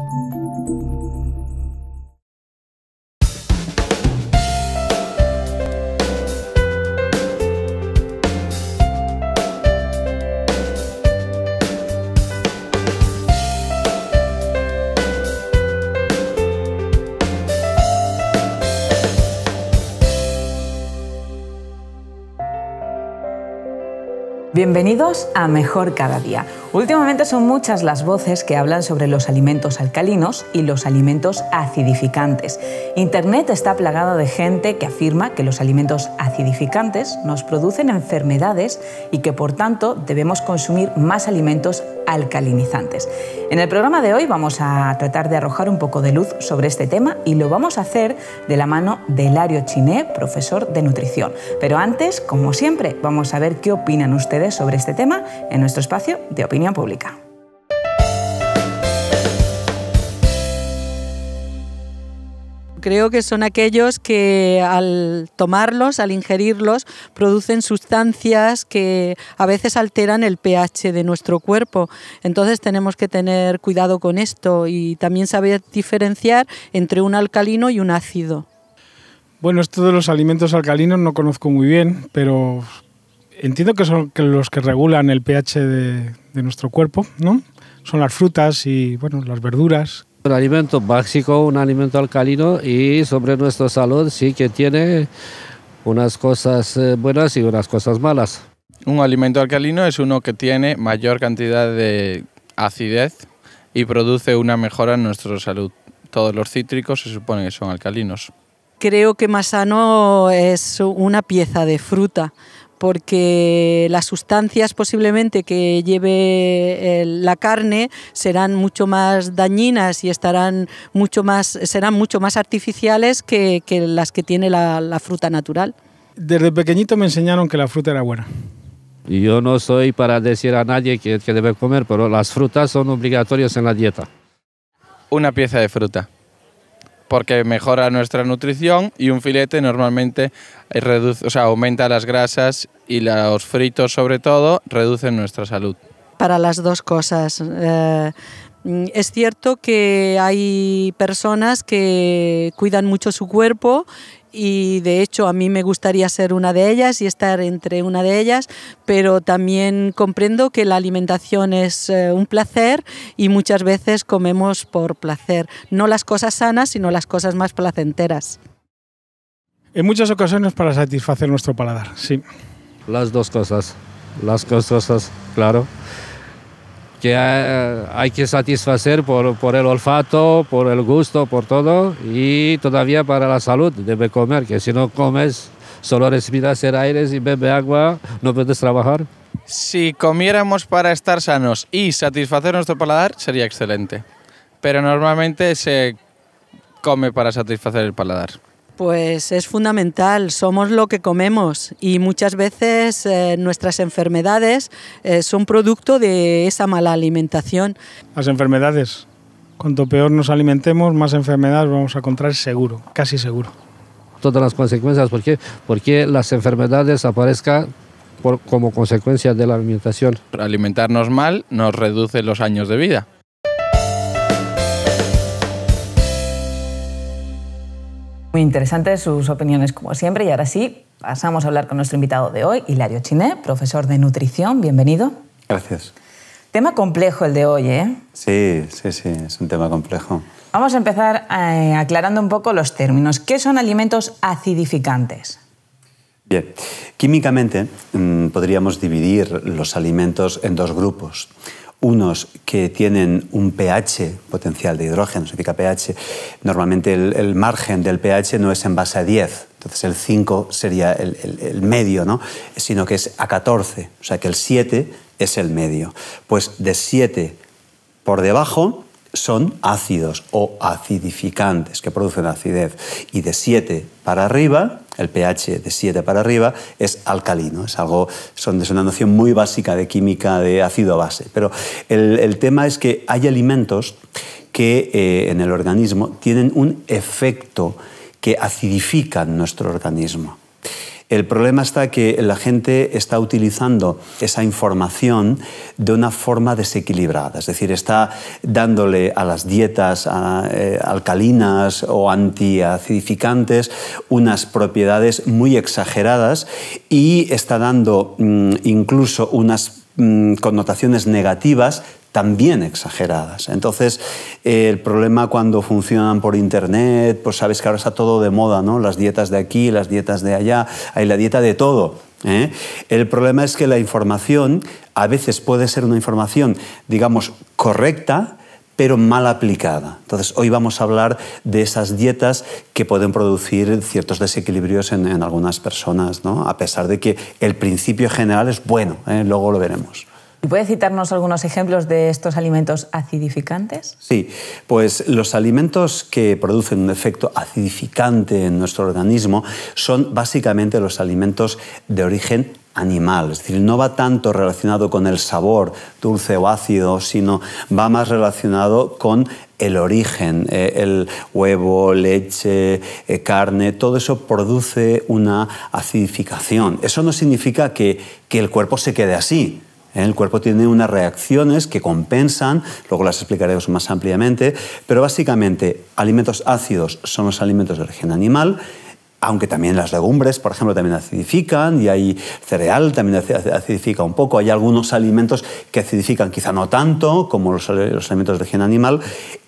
Música Bienvenidos a Mejor Cada Día. Últimamente son muchas las voces que hablan sobre los alimentos alcalinos y los alimentos acidificantes. Internet está plagado de gente que afirma que los alimentos acidificantes nos producen enfermedades y que por tanto debemos consumir más alimentos alcalinizantes. En el programa de hoy vamos a tratar de arrojar un poco de luz sobre este tema y lo vamos a hacer de la mano de Lario Chiné, profesor de nutrición. Pero antes, como siempre, vamos a ver qué opinan ustedes sobre este tema en nuestro espacio de opinión pública. Creo que son aquellos que al tomarlos, al ingerirlos, producen sustancias que a veces alteran el pH de nuestro cuerpo. Entonces tenemos que tener cuidado con esto y también saber diferenciar entre un alcalino y un ácido. Bueno, esto de los alimentos alcalinos no conozco muy bien, pero entiendo que son los que regulan el pH de, nuestro cuerpo, ¿no? Son las frutas y bueno, las verduras un alimento básico, un alimento alcalino y sobre nuestra salud sí que tiene unas cosas eh, buenas y unas cosas malas. Un alimento alcalino es uno que tiene mayor cantidad de acidez y produce una mejora en nuestra salud. Todos los cítricos se supone que son alcalinos. Creo que más sano es una pieza de fruta, porque las sustancias posiblemente que lleve eh, la carne serán mucho más dañinas y estarán mucho más, serán mucho más artificiales que, las que tiene la, fruta natural. Desde pequeñito me enseñaron que la fruta era buena. yo no soy para decir a nadie que debe comer, pero las frutas son obligatorias en la dieta. Una pieza de fruta porque mejora nuestra nutrición y un filete normalmente eh, reduce, o sea, aumenta las grasas y los fritos sobre todo reducen nuestra salud. Para las dos cosas. Eh, es cierto que hay personas que cuidan mucho su cuerpo y de hecho a mí me gustaría ser una de ellas y estar entre una de ellas, pero también comprendo que la alimentación es eh, un placer y muchas veces comemos por placer, no las cosas sanas, sino las cosas más placenteras. En muchas ocasiones para satisfacer nuestro paladar, sí. Las dos cosas, las dos cosas, claro que eh, hay que satisfacer por, el olfato, por el gusto, por todo, y todavía para la salud debe comer, que si no comes, solo respiras el aire y bebes agua, no puedes trabajar. Si comiéramos para estar sanos y satisfacer nuestro paladar, sería excelente. Pero normalmente se come para satisfacer el paladar. Pues es fundamental, somos lo que comemos y muchas veces eh, nuestras enfermedades eh, son producto de esa mala alimentación. Las enfermedades, cuanto peor nos alimentemos, más enfermedades vamos a encontrar seguro, casi seguro. Todas las consecuencias, ¿por qué? Porque las enfermedades aparezcan como consecuencia de la alimentación. Alimentarnos mal nos reduce los años de vida. Muy interesantes sus opiniones como siempre y ahora sí, pasamos a hablar con nuestro invitado de hoy, Hilario Chiné, profesor de nutrición. Bienvenido. Gracias. Tema complejo el de hoy, ¿eh? Sí, sí, sí, es un tema complejo. Vamos a empezar eh, aclarando un poco los términos. ¿Qué son alimentos acidificantes? Bien, químicamente mm, podríamos dividir los alimentos en dos grupos unos que tienen un pH, potencial de hidrógeno, significa pH, normalmente el, margen del pH no es en base a 10, entonces el 5 sería el, medio, ¿no? sino que es a 14, o sea que el 7 es el medio. Pues de 7 por debajo son ácidos o acidificantes que producen acidez y de 7 para arriba el pH de 7 para arriba, es alcalino. Es, algo, es una noción muy básica de química de ácido-base. Pero el, tema es que hay alimentos que eh, en el organismo tienen un efecto que acidifican nuestro organismo. El problema está que la gente está utilizando esa información de una forma desequilibrada, es decir, está dándole a las dietas eh, alcalinas o antiacidificantes unas propiedades muy exageradas y está dando mm, incluso unas mm, connotaciones negativas también exageradas. Entonces, el problema cuando funcionan por Internet, pues sabes que ahora está todo de moda, ¿no? Las dietas de aquí, las dietas de allá, hay la dieta de todo. ¿eh? El problema es que la información a veces puede ser una información, digamos, correcta, pero mal aplicada. Entonces, hoy vamos a hablar de esas dietas que pueden producir ciertos desequilibrios en, algunas personas, ¿no? a pesar de que el principio general es bueno, ¿eh? luego lo veremos puede citarnos algunos ejemplos de estos alimentos acidificantes? Sí, pues los alimentos que producen un efecto acidificante en nuestro organismo son básicamente los alimentos de origen animal, es decir, no va tanto relacionado con el sabor dulce o ácido, sino va más relacionado con el origen, eh, el huevo, leche, eh, carne, todo eso produce una acidificación. Eso no significa que, que el cuerpo se quede así, el cuerpo tiene unas reacciones que compensan, luego las explicaremos más ampliamente, pero básicamente alimentos ácidos son los alimentos de origen animal, aunque también las legumbres, por ejemplo, también acidifican, y hay cereal, también acidifica un poco, hay algunos alimentos que acidifican quizá no tanto, como los, alimentos de origen animal,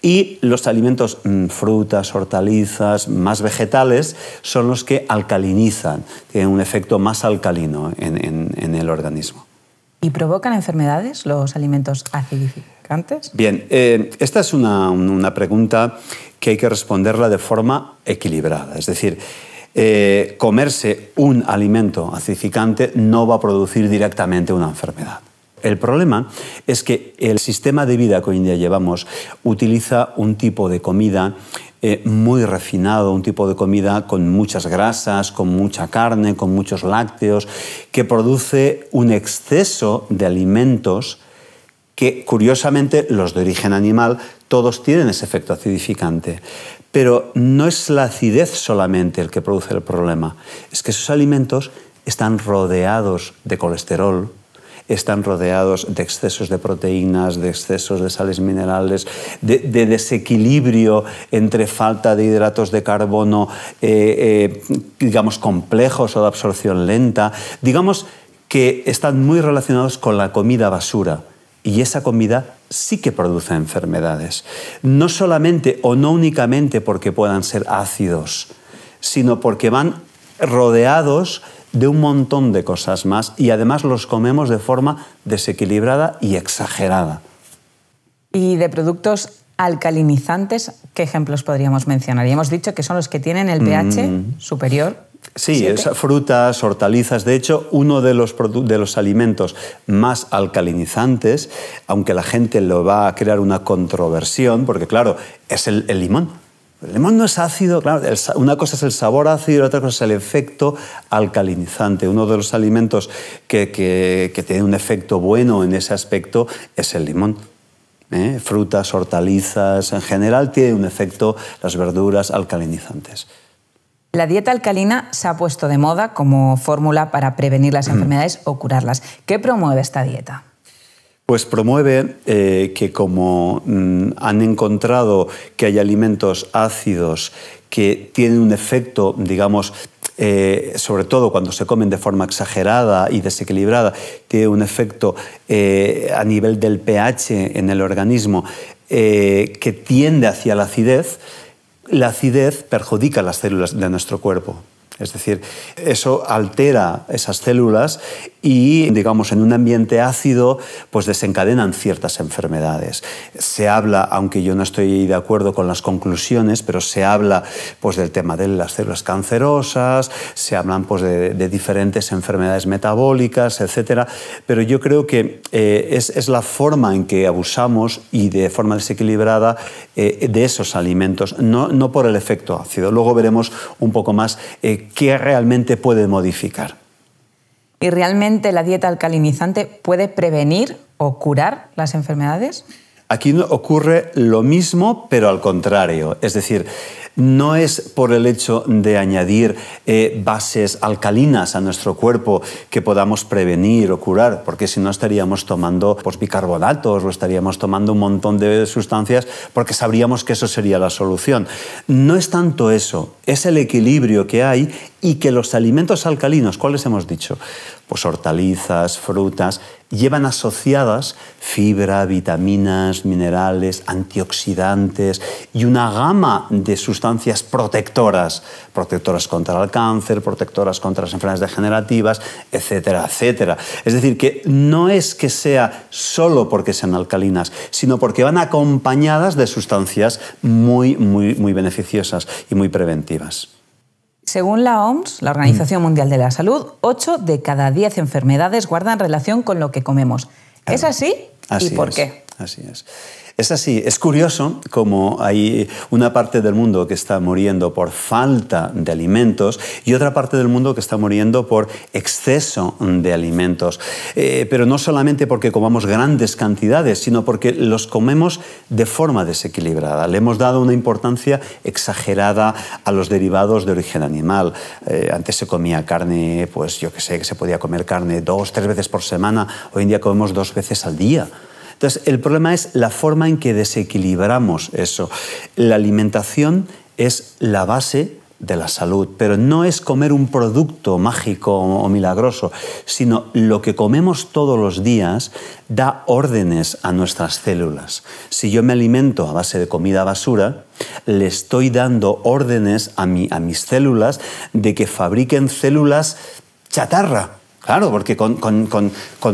y los alimentos mm, frutas, hortalizas, más vegetales, son los que alcalinizan, tienen un efecto más alcalino en el organismo. ¿Y provocan enfermedades los alimentos acidificantes? Bien, eh, esta es una, pregunta que hay que responderla de forma equilibrada. Es decir, eh, comerse un alimento acidificante no va a producir directamente una enfermedad. El problema es que el sistema de vida que hoy en día llevamos utiliza un tipo de comida eh, muy refinado, un tipo de comida con muchas grasas, con mucha carne, con muchos lácteos, que produce un exceso de alimentos que curiosamente los de origen animal todos tienen ese efecto acidificante. Pero no es la acidez solamente el que produce el problema, es que esos alimentos están rodeados de colesterol, están rodeados de excesos de proteínas, de excesos de sales minerales, de, desequilibrio entre falta de hidratos de carbono, eh, eh, digamos, complejos o de absorción lenta, digamos que están muy relacionados con la comida basura. Y esa comida sí que produce enfermedades. No solamente o no únicamente porque puedan ser ácidos, sino porque van rodeados de un montón de cosas más y además los comemos de forma desequilibrada y exagerada. Y de productos alcalinizantes, ¿qué ejemplos podríamos mencionar? Y hemos dicho que son los que tienen el pH mm. superior. Sí, frutas, hortalizas. De hecho, uno de los, de los alimentos más alcalinizantes, aunque la gente lo va a crear una controversión, porque claro, es el limón. El limón no es ácido, claro, una cosa es el sabor ácido y otra cosa es el efecto alcalinizante. Uno de los alimentos que, tiene un efecto bueno en ese aspecto es el limón. ¿eh? Frutas, hortalizas, en general tiene un efecto las verduras alcalinizantes. La dieta alcalina se ha puesto de moda como fórmula para prevenir las mm. enfermedades o curarlas. ¿Qué promueve esta dieta? pues promueve eh, que como mm, han encontrado que hay alimentos ácidos que tienen un efecto, digamos, eh, sobre todo cuando se comen de forma exagerada y desequilibrada, tiene un efecto eh, a nivel del pH en el organismo que tiende hacia la acidez, la acidez perjudica las células de nuestro cuerpo. Es decir, eso altera esas células y, digamos, en un ambiente ácido, pues desencadenan ciertas enfermedades. Se habla, aunque yo no estoy de acuerdo con las conclusiones, pero se habla pues, del tema de las células cancerosas, se hablan pues, de, diferentes enfermedades metabólicas, etc. Pero yo creo que eh, es, la forma en que abusamos y de forma desequilibrada eh, de esos alimentos, no, no, por el efecto ácido. Luego veremos un poco más eh, qué realmente puede modificar. ¿Y realmente la dieta alcalinizante puede prevenir o curar las enfermedades? Aquí ocurre lo mismo, pero al contrario. Es decir, no es por el hecho de añadir eh, bases alcalinas a nuestro cuerpo que podamos prevenir o curar, porque si no estaríamos tomando bicarbonatos o estaríamos tomando un montón de sustancias porque sabríamos que eso sería la solución. No es tanto eso, es el equilibrio que hay y que los alimentos alcalinos, ¿cuáles hemos dicho? Pues hortalizas, frutas, llevan asociadas fibra, vitaminas, minerales, antioxidantes y una gama de sustancias sustancias protectoras, protectoras contra el cáncer, protectoras contra las enfermedades degenerativas, etcétera, etcétera. Es decir, que no es que sea solo porque sean alcalinas, sino porque van acompañadas de sustancias muy, muy, muy beneficiosas y muy preventivas. Según la OMS, la Organización mm. Mundial de la Salud, 8 de cada 10 enfermedades guardan relación con lo que comemos. ¿Es así? por es, qué. Así es. Es así, es curioso como hay una parte del mundo que está muriendo por falta de alimentos y otra parte del mundo que está muriendo por exceso de alimentos. Eh, pero no solamente porque comamos grandes cantidades, sino porque los comemos de forma desequilibrada. Le hemos dado una importancia exagerada a los derivados de origen animal. Eh, antes se comía carne, pues yo que sé, que se podía comer carne dos, tres veces por semana. Hoy en día comemos dos veces al día entonces, el problema es la forma en que desequilibramos eso. La alimentación es la base de la salud, pero no es comer un producto mágico o milagroso, sino lo que comemos todos los días da órdenes a nuestras células. Si yo me alimento a base de comida basura, le estoy dando órdenes a, a mis células de que fabriquen células chatarra, Claro, porque con,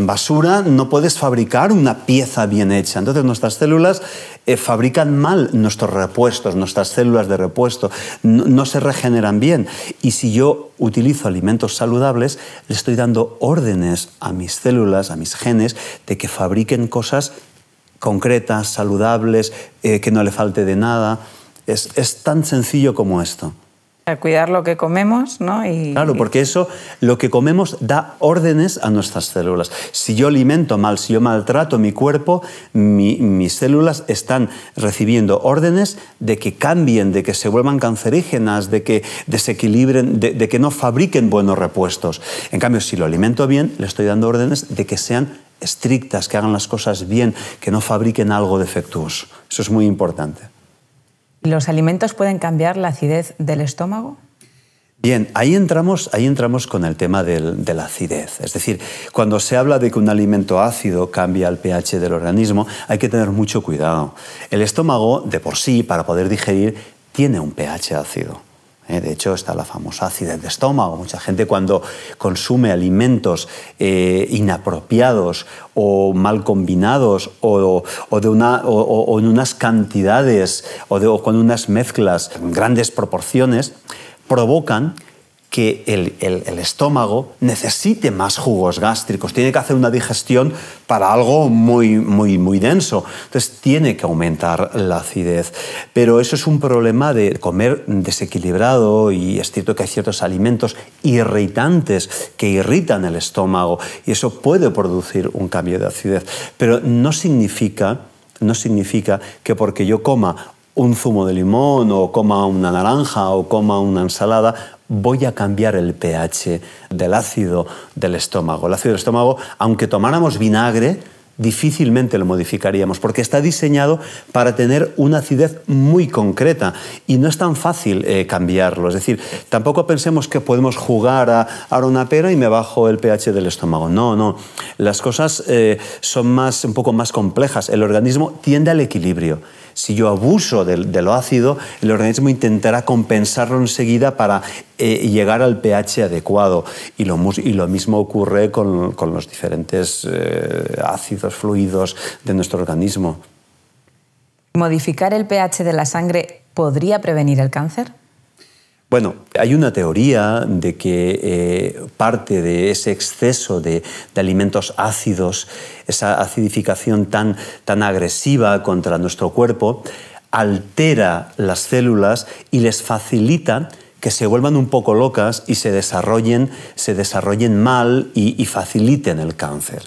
basura no puedes fabricar una pieza bien hecha. Entonces nuestras células eh, fabrican mal nuestros repuestos, nuestras células de repuesto, no, se regeneran bien. Y si yo utilizo alimentos saludables, le estoy dando órdenes a mis células, a mis genes, de que fabriquen cosas concretas, saludables, eh, que no le falte de nada. es tan sencillo como esto cuidar lo que comemos, ¿no? Claro, porque eso, lo que comemos da órdenes a nuestras células. Si yo alimento mal, si yo maltrato mi cuerpo, mis células están recibiendo órdenes de que cambien, de que se vuelvan cancerígenas, de que desequilibren, de que no fabriquen buenos repuestos. En cambio, si lo alimento bien, le estoy dando órdenes de que sean estrictas, que hagan las cosas bien, que no fabriquen algo defectuoso. Eso es muy importante. ¿Los alimentos pueden cambiar la acidez del estómago? Bien, ahí entramos, ahí entramos con el tema de la acidez. Es decir, cuando se habla de que un alimento ácido cambia el pH del organismo, hay que tener mucho cuidado. El estómago, de por sí, para poder digerir, tiene un pH ácido. ¿eh? de hecho, está la famosa acidez de estómago. Mucha gente cuando consume alimentos eh, inapropiados o mal combinados o, o, en unas cantidades o, con unas mezclas en grandes proporciones, provocan que el, estómago necesite más jugos gástricos, tiene que hacer una digestión para algo muy, muy, muy denso. Entonces tiene que aumentar la acidez. Pero eso es un problema de comer desequilibrado y es cierto que hay ciertos alimentos irritantes que irritan el estómago y eso puede producir un cambio de acidez. Pero no significa, no significa que porque yo coma un zumo de limón o coma una naranja o coma una ensalada, voy a cambiar el pH del ácido del estómago. El ácido del estómago, aunque tomáramos vinagre, difícilmente lo modificaríamos, porque está diseñado para tener una acidez muy concreta y no es tan fácil eh, cambiarlo. Es decir, tampoco pensemos que podemos jugar a, a, una y me bajo el pH del estómago. No, no. Las cosas eh, son un poco más complejas. El organismo tiende al equilibrio. Si yo abuso de, lo ácido, el organismo intentará compensarlo enseguida para eh, llegar al pH adecuado. Y lo, mismo ocurre con, los diferentes eh, ácidos, fluidos de nuestro organismo. ¿Modificar el pH de la sangre podría prevenir el cáncer? Bueno, hay una teoría de que eh, parte de ese exceso de, alimentos ácidos, esa acidificación tan, tan agresiva contra nuestro cuerpo, altera las células y les facilita que se vuelvan un poco locas y se desarrollen, mal y faciliten el cáncer.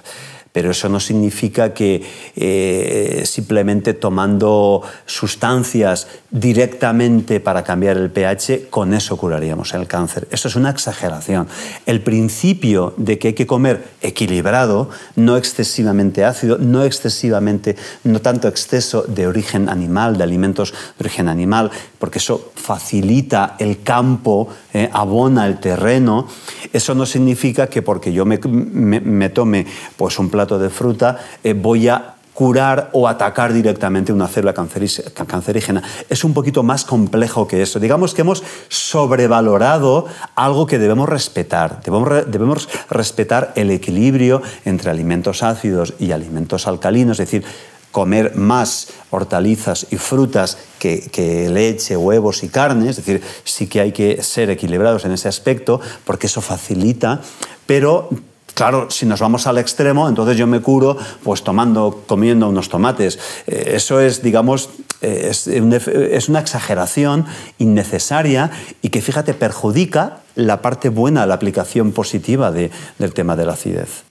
Pero eso no significa que eh, simplemente tomando sustancias directamente para cambiar el pH, con eso curaríamos el cáncer. Eso es una exageración. El principio de que hay que comer equilibrado, no excesivamente ácido, no excesivamente, no tanto exceso de origen animal, de alimentos de origen animal, porque eso facilita el campo, eh, abona el terreno. Eso no significa que porque yo me, tome pues un plato de fruta, eh, voy a curar o atacar directamente una célula cancerígena. Es un poquito más complejo que eso. Digamos que hemos sobrevalorado algo que debemos respetar. Debemos, respetar el equilibrio entre alimentos ácidos y alimentos alcalinos, es decir, comer más hortalizas y frutas que, que, leche, huevos y carnes. es decir, sí que hay que ser equilibrados en ese aspecto porque eso facilita, pero Claro, si nos vamos al extremo, entonces yo me curo pues tomando, comiendo unos tomates. Eh, eso es, digamos, eh, es, una exageración innecesaria y que, fíjate, perjudica la parte buena, la aplicación positiva del tema de la acidez.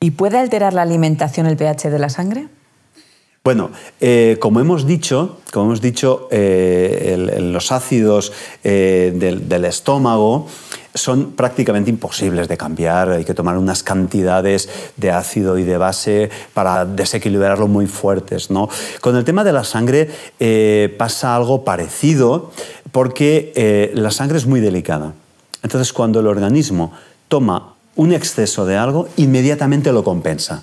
¿Y puede alterar la alimentación el pH de la sangre? Bueno, eh, como hemos dicho, como hemos dicho eh, los ácidos eh, del, estómago son prácticamente imposibles de cambiar. Hay que tomar unas cantidades de ácido y de base para desequilibrarlo muy fuertes. ¿no? Con el tema de la sangre pasa algo parecido porque la sangre es muy delicada. Entonces, cuando el organismo toma un exceso de algo, inmediatamente lo compensa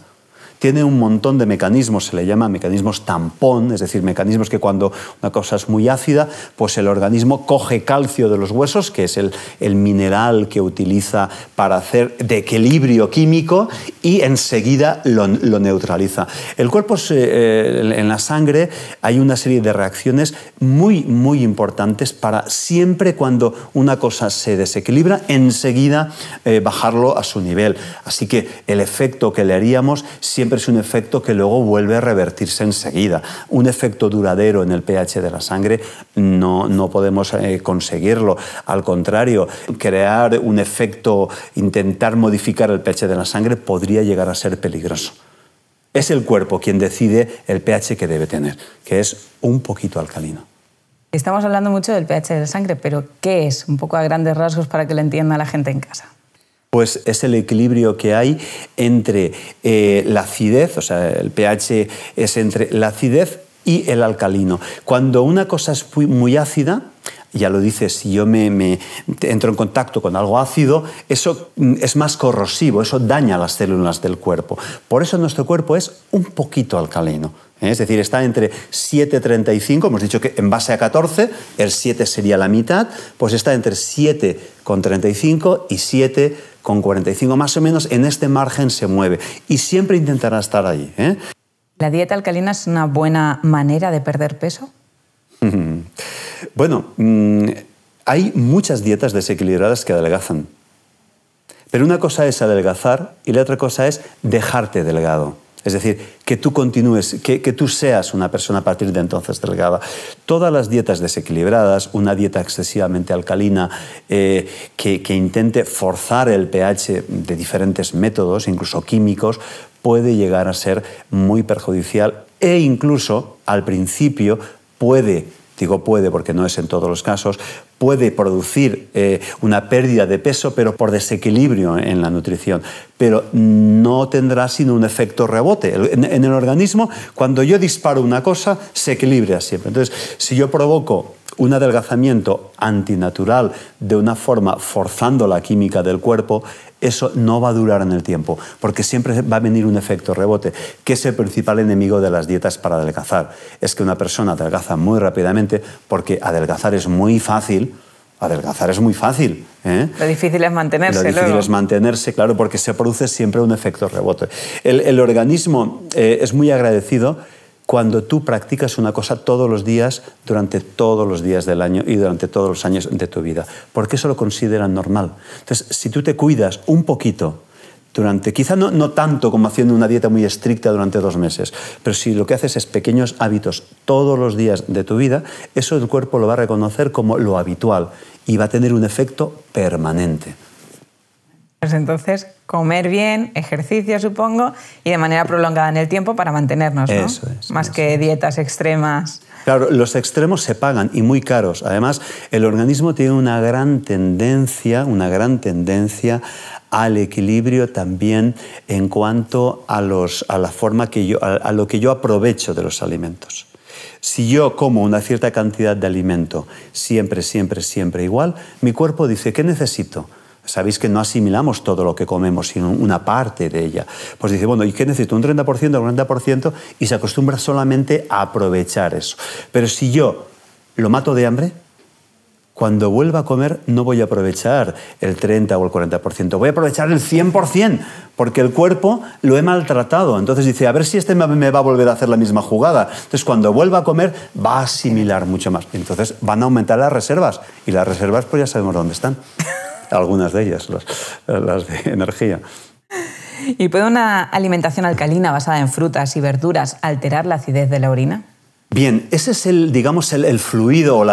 tiene un montón de mecanismos, se le llama mecanismos tampón, es decir, mecanismos que cuando una cosa es muy ácida, pues el organismo coge calcio de los huesos, que es el, mineral que utiliza para hacer de equilibrio químico, y enseguida lo, neutraliza. El cuerpo, eh, en la sangre, hay una serie de reacciones muy, muy importantes para siempre cuando una cosa se desequilibra, enseguida eh, bajarlo a su nivel. Así que el efecto que le haríamos siempre es un efecto que luego vuelve a revertirse enseguida. Un efecto duradero en el pH de la sangre no, no podemos eh, conseguirlo. Al contrario, crear un efecto, intentar modificar el pH de la sangre podría llegar a ser peligroso. Es el cuerpo quien decide el pH que debe tener, que es un poquito alcalino. Estamos hablando mucho del pH de la sangre, pero ¿qué es? Un poco a grandes rasgos para que lo entienda la gente en casa pues es el equilibrio que hay entre eh, la acidez, o sea, el pH es entre la acidez y el alcalino. Cuando una cosa es muy ácida, ya lo dices, si yo me, entro en contacto con algo ácido, eso mm, es más corrosivo, eso daña las células del cuerpo. Por eso nuestro cuerpo es un poquito alcalino. ¿eh? Es decir, está entre 7,35, hemos dicho que en base a 14, el 7 sería la mitad, pues está entre 7,35 y 7,45, más o menos en este margen se mueve y siempre intentará estar ahí. ¿eh? ¿La dieta alcalina es una buena manera de perder peso? bueno, mm, hay muchas dietas desequilibradas que adelgazan, pero una cosa es adelgazar y la otra cosa es dejarte delgado. Es decir, que tú continúes, que, tú seas una persona a partir de entonces delgada. Todas las dietas desequilibradas, una dieta excesivamente alcalina, eh, que, que intente forzar el pH de diferentes métodos, incluso químicos, puede llegar a ser muy perjudicial e incluso al principio puede digo puede porque no es en todos los casos, puede producir eh, una pérdida de peso, pero por desequilibrio en la nutrición. Pero no tendrá sino un efecto rebote. En, en el organismo, cuando yo disparo una cosa, se equilibra siempre. Entonces, si yo provoco un adelgazamiento antinatural de una forma forzando la química del cuerpo, eso no va a durar en el tiempo, porque siempre va a venir un efecto rebote, que es el principal enemigo de las dietas para adelgazar. Es que una persona adelgaza muy rápidamente porque adelgazar es muy fácil adelgazar es muy fácil. ¿eh? Lo difícil es mantenerse. Lo difícil es mantenerse, claro, porque se produce siempre un efecto rebote. El, organismo eh, es muy agradecido cuando tú practicas una cosa todos los días, durante todos los días del año y durante todos los años de tu vida, porque eso lo consideran normal. Entonces, si tú te cuidas un poquito, durante, quizá no, no, tanto como haciendo una dieta muy estricta durante dos meses, pero si lo que haces es pequeños hábitos todos los días de tu vida, eso el cuerpo lo va a reconocer como lo habitual y va a tener un efecto permanente. Pues entonces, comer bien, ejercicio supongo, y de manera prolongada en el tiempo para mantenernos, ¿no? Eso es, Más que dietas extremas. Claro, los extremos se pagan y muy caros. Además, el organismo tiene una gran tendencia, una gran tendencia al equilibrio también en cuanto a, a la forma que yo, a, lo que yo aprovecho de los alimentos. Si yo como una cierta cantidad de alimento siempre, siempre, siempre igual, mi cuerpo dice, ¿qué necesito? Sabéis que no asimilamos todo lo que comemos, sino una parte de ella. Pues dice, bueno, ¿y qué necesito? Un 30%, un 40%, y se acostumbra solamente a aprovechar eso. Pero si yo lo mato de hambre, cuando vuelva a comer no voy a aprovechar el 30 o el 40%, voy a aprovechar el 100%, porque el cuerpo lo he maltratado. Entonces dice, a ver si este me va a volver a hacer la misma jugada. Entonces cuando vuelva a comer va a asimilar mucho más. Entonces van a aumentar las reservas y las reservas pues ya sabemos dónde están. Algunas de ellas, las, de energía. ¿Y puede una alimentación alcalina basada en frutas y verduras alterar la acidez de la orina? Bien, ese es el, digamos, el, fluido o,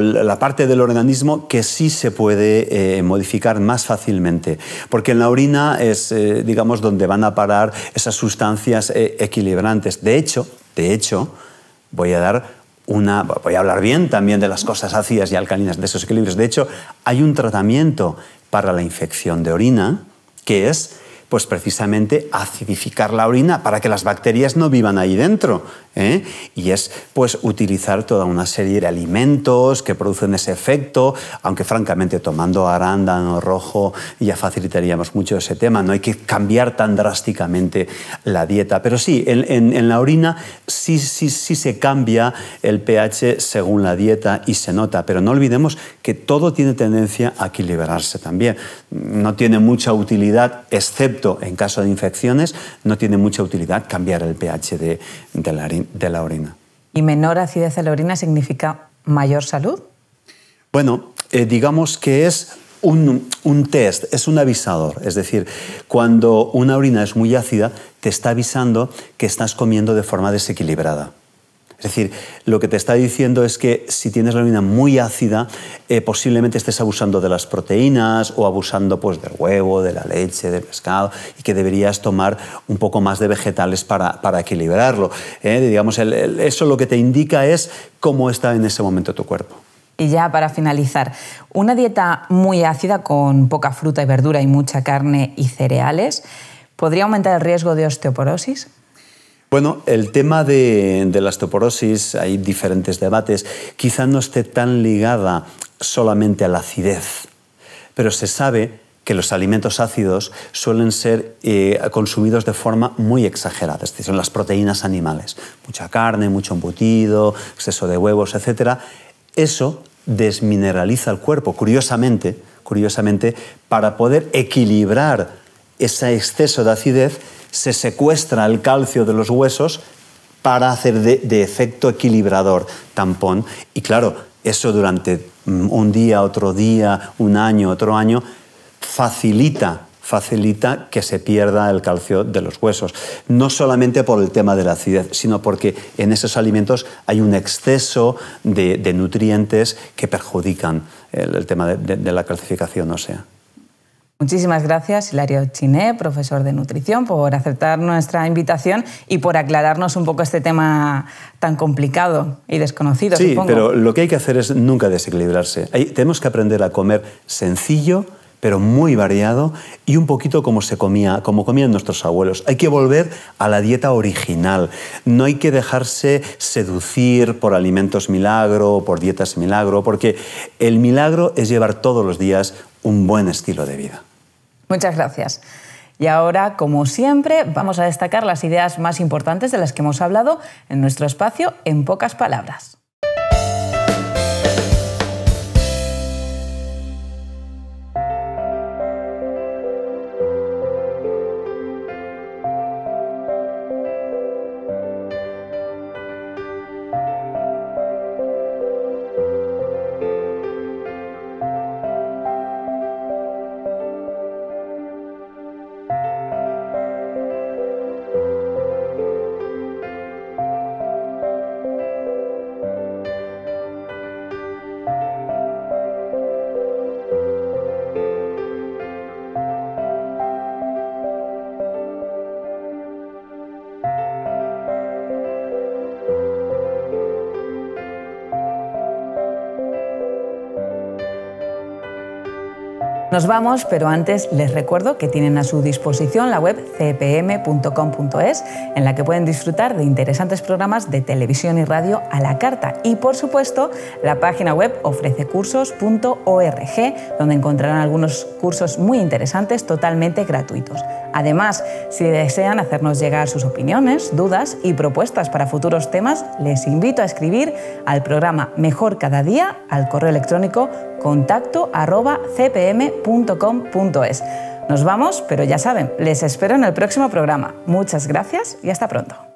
la, parte del organismo que sí se puede eh, modificar más fácilmente, porque en la orina es, eh, digamos, donde van a parar esas sustancias eh, equilibrantes. De hecho, de hecho, voy a dar una, voy a hablar bien también de las cosas ácidas y alcalinas, de esos equilibrios. De hecho, hay un tratamiento para la infección de orina que es pues precisamente acidificar la orina para que las bacterias no vivan ahí dentro. ¿eh? Y es pues utilizar toda una serie de alimentos que producen ese efecto, aunque francamente tomando arándano rojo ya facilitaríamos mucho ese tema. No hay que cambiar tan drásticamente la dieta. Pero sí, en, la orina sí, sí, sí se cambia el pH según la dieta y se nota. Pero no olvidemos que todo tiene tendencia a equilibrarse también. No tiene mucha utilidad, excepto en caso de infecciones, no tiene mucha utilidad cambiar el pH de, la, orina. ¿Y menor acidez de la orina significa mayor salud? Bueno, eh, digamos que es un, test, es un avisador. Es decir, cuando una orina es muy ácida, te está avisando que estás comiendo de forma desequilibrada. Es decir, lo que te está diciendo es que si tienes la orina muy ácida, eh, posiblemente estés abusando de las proteínas o abusando pues, del huevo, de la leche, del pescado, y que deberías tomar un poco más de vegetales para, equilibrarlo. ¿eh? Digamos, eso lo que te indica es cómo está en ese momento tu cuerpo. Y ya para finalizar, una dieta muy ácida con poca fruta y verdura y mucha carne y cereales, ¿podría aumentar el riesgo de osteoporosis? Bueno, el tema de, la osteoporosis, hay diferentes debates, quizá no esté tan ligada solamente a la acidez, pero se sabe que los alimentos ácidos suelen ser eh, consumidos de forma muy exagerada, es decir, son las proteínas animales, mucha carne, mucho embutido, exceso de huevos, etc. Eso desmineraliza el cuerpo, curiosamente, curiosamente, para poder equilibrar ese exceso de acidez se secuestra el calcio de los huesos para hacer de, efecto equilibrador tampón. Y claro, eso durante mm, un día, otro día, un año, otro año, facilita facilita que se pierda el calcio de los huesos. No solamente por el tema de la acidez, sino porque en esos alimentos hay un exceso de, nutrientes que perjudican el, tema de, de la calcificación ósea. Muchísimas gracias, Hilario Chiné, profesor de nutrición, por aceptar nuestra invitación y por aclararnos un poco este tema tan complicado y desconocido. Sí, pero lo que hay que hacer es nunca desequilibrarse. tenemos que aprender a comer sencillo, pero muy variado y un poquito como se comía, como comían nuestros abuelos. Hay que volver a la dieta original. No hay que dejarse seducir por alimentos milagro, por dietas milagro, porque el milagro es llevar todos los días un buen estilo de vida. Muchas gracias. Y ahora, como siempre, vamos a destacar las ideas más importantes de las que hemos hablado en nuestro espacio en pocas palabras. Nos vamos, pero antes les recuerdo que tienen a su disposición la web cpm.com.es, en la que pueden disfrutar de interesantes programas de televisión y radio a la carta. Y por supuesto, la página web ofrececursos.org, donde encontrarán algunos cursos muy interesantes totalmente gratuitos. Además, si desean hacernos llegar sus opiniones, dudas y propuestas para futuros temas, les invito a escribir al programa Mejor Cada Día al correo electrónico contacto arroba cpm.com.es. Nos vamos, pero ya saben, les espero en el próximo programa. Muchas gracias y hasta pronto.